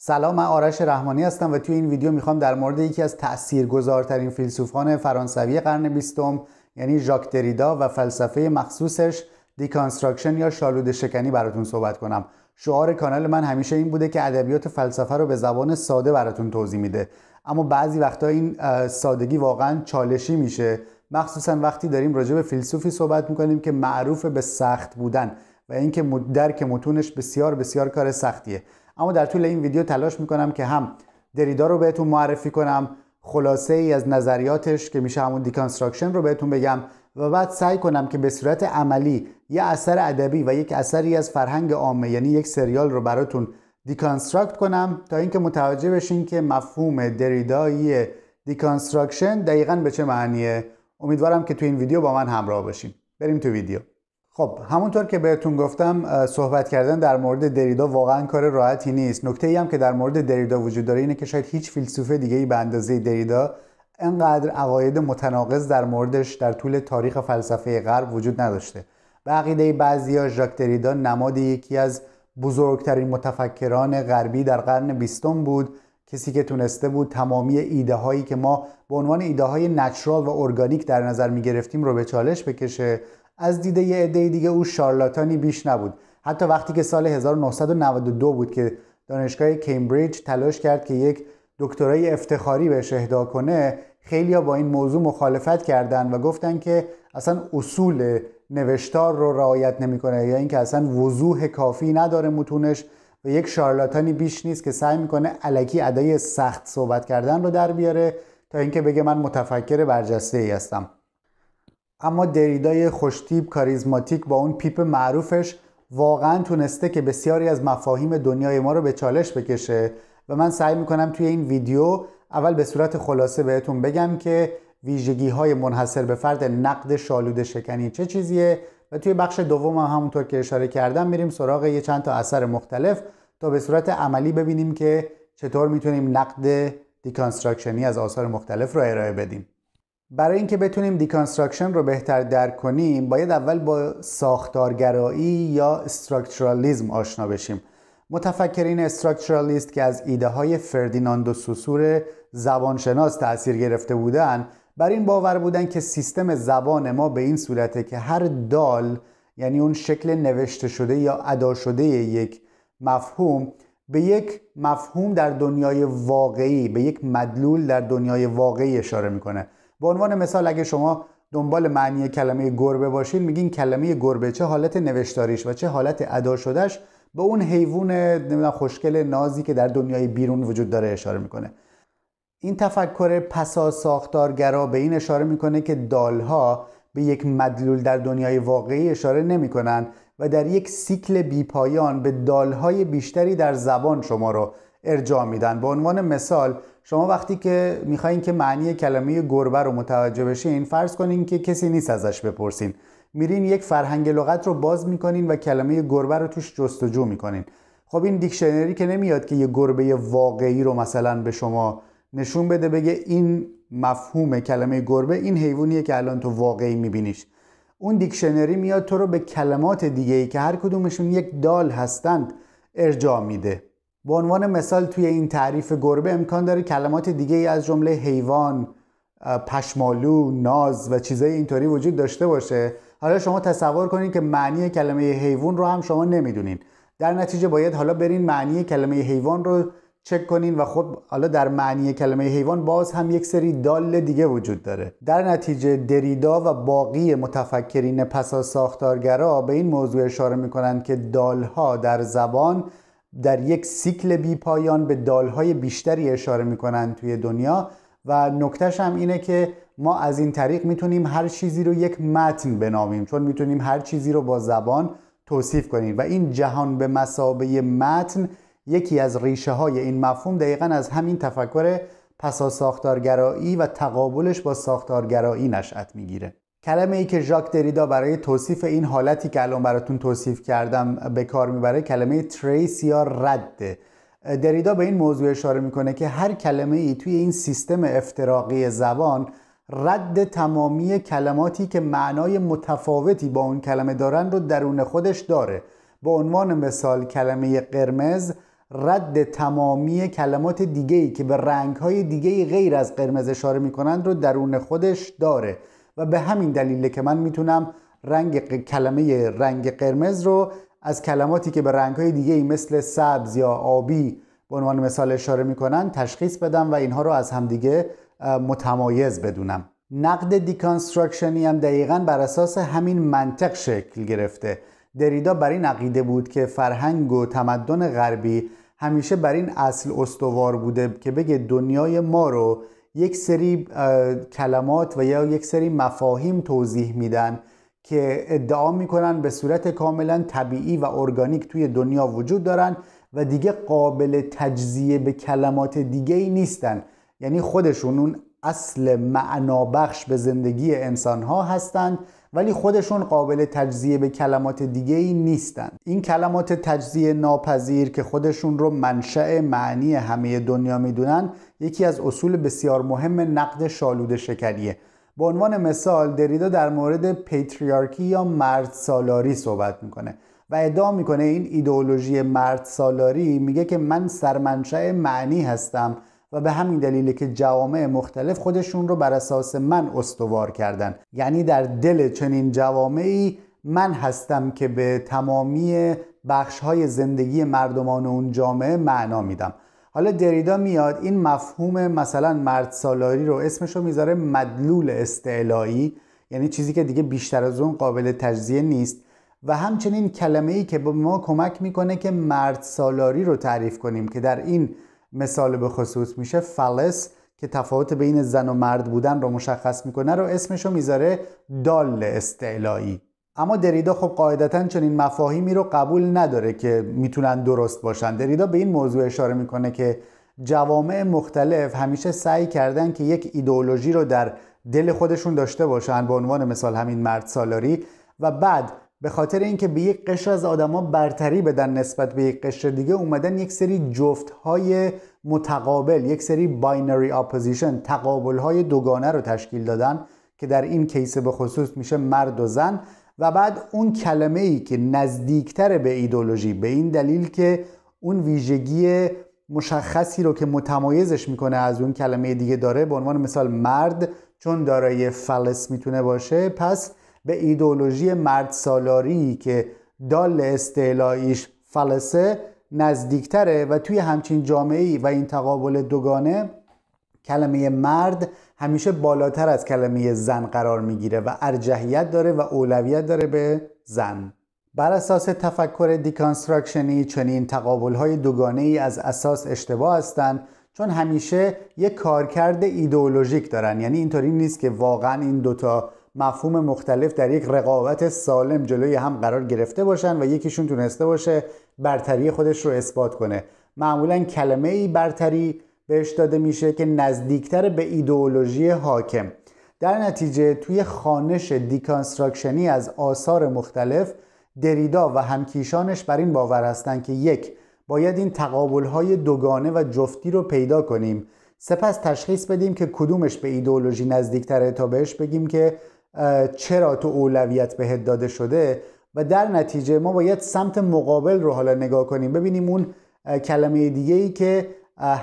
سلام من آرش رحمانی هستم و توی این ویدیو میخوام در مورد یکی از تاثیرگذارترین فیلسوفان فرانسوی قرن بیستم یعنی ژاک دریدا و فلسفه مخصوصش دیکانستراکشن یا شالوده شکنی براتون صحبت کنم شعار کانال من همیشه این بوده که ادبیات فلسفه رو به زبان ساده براتون توضیح میده اما بعضی وقتا این سادگی واقعا چالشی میشه مخصوصا وقتی داریم راجع به فیلسوفی صحبت میکنیم که معروف به سخت بودن و اینکه درک متونش بسیار بسیار کار سختیه اما در طول این ویدیو تلاش میکنم که هم دریدا رو بهتون معرفی کنم خلاصه ای از نظریاتش که میشه همون دیکانستراکشن رو بهتون بگم و بعد سعی کنم که به صورت عملی یه اثر ادبی و یک اثری از فرهنگ عامه یعنی یک سریال رو براتون دیکانستراکت کنم تا اینکه متوجه بشین که مفهوم دریدایی دیکانستراکشن دقیقا به چه معنیه امیدوارم که تو این ویدیو با من همراه باشین بریم تو ویدیو خب همونطور که بهتون گفتم صحبت کردن در مورد دریدا واقعا کار راحتی نیست نکته ای هم که در مورد دریدا وجود داره اینه که شاید هیچ فیلسوف دیگه ای به اندازه دریدا انقدر عقاید متناقض در موردش در طول تاریخ فلسفه غرب وجود نداشته به عقیده ها ژاک دریدا نماد یکی از بزرگترین متفکران غربی در قرن بیستم بود کسی که تونسته بود تمامی ایده هایی که ما به عنوان ایده های نچرال و ارگانیک در نظر می گرفتیم رو به چالش بکشه از دیده یه عده دیگه او شارلاتانی بیش نبود حتی وقتی که سال 1992 بود که دانشگاه کمبریج تلاش کرد که یک دکترای افتخاری بهش اهدا کنه خیلیا با این موضوع مخالفت کردند و گفتن که اصلا اصول نوشتار رو رعایت نمیکنه یا اینکه اصلا وضوح کافی نداره متونش و یک شارلاتانی بیش نیست که سعی میکنه علکی ادای سخت صحبت کردن رو در بیاره تا اینکه بگه من متفکر برجسته ای هستم اما دریدای خوشتیب کاریزماتیک با اون پیپ معروفش واقعا تونسته که بسیاری از مفاهیم دنیای ما رو به چالش بکشه و من سعی میکنم توی این ویدیو اول به صورت خلاصه بهتون بگم که ویژگی های منحصر به فرد نقد شالوده شکنی چه چیزیه و توی بخش دوم هم همونطور که اشاره کردم میریم سراغ یه چند تا اثر مختلف تا به صورت عملی ببینیم که چطور میتونیم نقد دیکانسترکشنی از آثار مختلف رو ارائه بدیم برای اینکه بتونیم دیکانستراکشن رو بهتر درک کنیم باید اول با ساختارگرایی یا استراکچرالیزم آشنا بشیم متفکرین استراکچرالیست که از ایده های فردیناند و سوسور زبانشناس تأثیر گرفته بودند، بر این باور بودن که سیستم زبان ما به این صورته که هر دال یعنی اون شکل نوشته شده یا ادا شده یک مفهوم به یک مفهوم در دنیای واقعی به یک مدلول در دنیای واقعی اشاره میکنه به عنوان مثال اگه شما دنبال معنی کلمه گربه باشین میگین کلمه گربه چه حالت نوشتاریش و چه حالت ادا شدهش به اون حیوان نمیدونم نازی که در دنیای بیرون وجود داره اشاره میکنه این تفکر پسا ساختارگرا به این اشاره میکنه که دالها به یک مدلول در دنیای واقعی اشاره نمیکنند و در یک سیکل بیپایان به دالهای بیشتری در زبان شما رو ارجاع میدن به عنوان مثال شما وقتی که میخواین که معنی کلمه گربه رو متوجه بشین فرض کنین که کسی نیست ازش بپرسین میرین یک فرهنگ لغت رو باز میکنین و کلمه گربه رو توش جستجو میکنین خب این دیکشنری که نمیاد که یه گربه واقعی رو مثلا به شما نشون بده بگه این مفهوم کلمه گربه این حیوانیه که الان تو واقعی میبینیش اون دیکشنری میاد تو رو به کلمات دیگه ای که هر کدومشون یک دال هستند ارجاع میده به عنوان مثال توی این تعریف گربه امکان داره کلمات دیگه ای از جمله حیوان پشمالو ناز و چیزای اینطوری وجود داشته باشه حالا شما تصور کنید که معنی کلمه حیوان رو هم شما نمیدونین در نتیجه باید حالا برین معنی کلمه حیوان رو چک کنین و خب حالا در معنی کلمه حیوان باز هم یک سری دال دیگه وجود داره در نتیجه دریدا و باقی متفکرین پسا ساختارگرا به این موضوع اشاره میکنند که دالها در زبان در یک سیکل بی پایان به دالهای بیشتری اشاره میکنن توی دنیا و نکتش هم اینه که ما از این طریق میتونیم هر چیزی رو یک متن بنامیم چون میتونیم هر چیزی رو با زبان توصیف کنیم و این جهان به مسابه متن یکی از ریشه های این مفهوم دقیقا از همین تفکر پسا ساختارگرایی و تقابلش با ساختارگرایی نشأت میگیره کلمه ای که ژاک دریدا برای توصیف این حالتی که الان براتون توصیف کردم به کار میبره کلمه تریس یا رد دریدا به این موضوع اشاره میکنه که هر کلمه ای توی این سیستم افتراقی زبان رد تمامی کلماتی که معنای متفاوتی با اون کلمه دارن رو درون خودش داره به عنوان مثال کلمه قرمز رد تمامی کلمات دیگهی که به رنگهای دیگهی غیر از قرمز اشاره میکنند رو درون خودش داره و به همین دلیله که من میتونم رنگ کلمه رنگ قرمز رو از کلماتی که به رنگهای دیگه مثل سبز یا آبی به عنوان مثال اشاره میکنن تشخیص بدم و اینها رو از همدیگه متمایز بدونم نقد دیکانسترکشنی هم دقیقا بر اساس همین منطق شکل گرفته دریدا بر این عقیده بود که فرهنگ و تمدن غربی همیشه بر این اصل استوار بوده که بگه دنیای ما رو یک سری کلمات و یا یک سری مفاهیم توضیح میدن که ادعا میکنن به صورت کاملا طبیعی و ارگانیک توی دنیا وجود دارن و دیگه قابل تجزیه به کلمات دیگه ای نیستن یعنی خودشون اون اصل معنابخش به زندگی انسان ها هستند ولی خودشون قابل تجزیه به کلمات دیگه ای نیستن این کلمات تجزیه ناپذیر که خودشون رو منشأ معنی همه دنیا میدونن یکی از اصول بسیار مهم نقد شالوده شکریه به عنوان مثال دریدا در مورد پیتریارکی یا مرد سالاری صحبت میکنه و ادعا میکنه این ایدئولوژی مرد سالاری میگه که من سرمنشأ معنی هستم و به همین دلیله که جوامع مختلف خودشون رو بر اساس من استوار کردن یعنی در دل چنین جوامعی من هستم که به تمامی بخش های زندگی مردمان اون جامعه معنا میدم حالا دریدا میاد این مفهوم مثلا مرد سالاری رو اسمش رو میذاره مدلول استعلایی یعنی چیزی که دیگه بیشتر از اون قابل تجزیه نیست و همچنین کلمه ای که به ما کمک میکنه که مرد سالاری رو تعریف کنیم که در این مثال به خصوص میشه فلس که تفاوت بین زن و مرد بودن رو مشخص میکنه رو اسمش رو میذاره دال استعلایی اما دریدا خب قاعدتا چنین مفاهیمی رو قبول نداره که میتونن درست باشن دریدا به این موضوع اشاره میکنه که جوامع مختلف همیشه سعی کردن که یک ایدئولوژی رو در دل خودشون داشته باشن به عنوان مثال همین مرد سالاری و بعد به خاطر اینکه به یک قشر از آدما برتری بدن نسبت به یک قشر دیگه اومدن یک سری جفت های متقابل یک سری باینری اپوزیشن تقابل های دوگانه رو تشکیل دادن که در این کیس به خصوص میشه مرد و زن و بعد اون کلمه ای که نزدیکتر به ایدولوژی به این دلیل که اون ویژگی مشخصی رو که متمایزش میکنه از اون کلمه دیگه داره به عنوان مثال مرد چون دارای فلس میتونه باشه پس به ایدولوژی مرد سالاری که دال استعلاییش فلسه نزدیکتره و توی همچین جامعه و این تقابل دوگانه کلمه مرد همیشه بالاتر از کلمه زن قرار میگیره و ارجحیت داره و اولویت داره به زن بر اساس تفکر این چنین تقابل‌های دوگانه ای از اساس اشتباه هستند چون همیشه یک کارکرد ایدئولوژیک دارن یعنی اینطوری نیست که واقعا این دوتا مفهوم مختلف در یک رقابت سالم جلوی هم قرار گرفته باشن و یکیشون تونسته باشه برتری خودش رو اثبات کنه معمولا کلمه ای برتری بهش داده میشه که نزدیکتر به ایدئولوژی حاکم در نتیجه توی خانش دیکانستراکشنی از آثار مختلف دریدا و همکیشانش بر این باور هستند که یک باید این های دوگانه و جفتی رو پیدا کنیم سپس تشخیص بدیم که کدومش به ایدئولوژی نزدیکتره تا بهش بگیم که چرا تو اولویت بهت داده شده و در نتیجه ما باید سمت مقابل رو حالا نگاه کنیم ببینیم اون کلمه دیگه ای که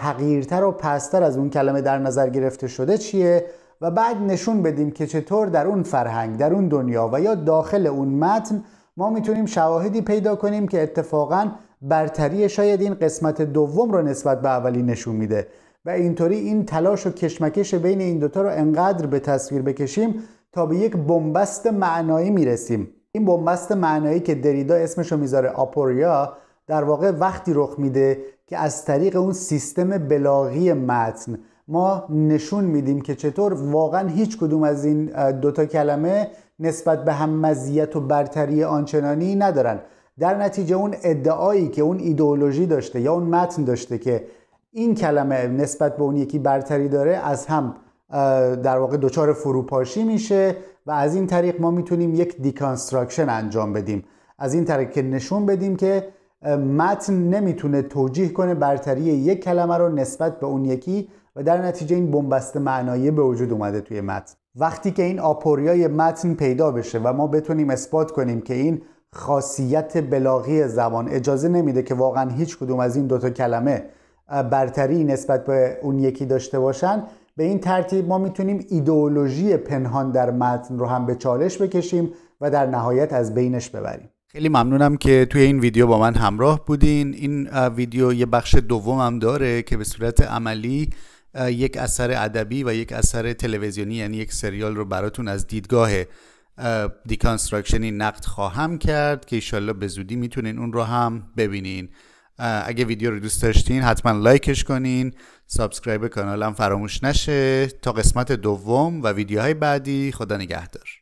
حقیرتر و پستر از اون کلمه در نظر گرفته شده چیه و بعد نشون بدیم که چطور در اون فرهنگ در اون دنیا و یا داخل اون متن ما میتونیم شواهدی پیدا کنیم که اتفاقا برتری شاید این قسمت دوم رو نسبت به اولی نشون میده و اینطوری این تلاش و کشمکش بین این دوتا رو انقدر به تصویر بکشیم تا به یک بنبست معنایی میرسیم این بنبست معنایی که دریدا اسمشو میذاره آپوریا در واقع وقتی رخ میده که از طریق اون سیستم بلاغی متن ما نشون میدیم که چطور واقعا هیچ کدوم از این دوتا کلمه نسبت به هم مزیت و برتری آنچنانی ندارن در نتیجه اون ادعایی که اون ایدئولوژی داشته یا اون متن داشته که این کلمه نسبت به اون یکی برتری داره از هم در واقع دچار فروپاشی میشه و از این طریق ما میتونیم یک دیکانستراکشن انجام بدیم از این طریق که نشون بدیم که متن نمیتونه توجیه کنه برتری یک کلمه رو نسبت به اون یکی و در نتیجه این بنبست معنایی به وجود اومده توی متن وقتی که این آپوریای متن پیدا بشه و ما بتونیم اثبات کنیم که این خاصیت بلاغی زبان اجازه نمیده که واقعا هیچ کدوم از این دوتا کلمه برتری نسبت به اون یکی داشته باشن به این ترتیب ما میتونیم ایدئولوژی پنهان در متن رو هم به چالش بکشیم و در نهایت از بینش ببریم خیلی ممنونم که توی این ویدیو با من همراه بودین این ویدیو یه بخش دوم هم داره که به صورت عملی یک اثر ادبی و یک اثر تلویزیونی یعنی یک سریال رو براتون از دیدگاه دیکانستراکشنی نقد خواهم کرد که ایشالله به زودی میتونین اون رو هم ببینین اگه ویدیو رو دوست داشتین حتما لایکش کنین سابسکرایب کانالم فراموش نشه تا قسمت دوم و ویدیوهای بعدی خدا نگهدار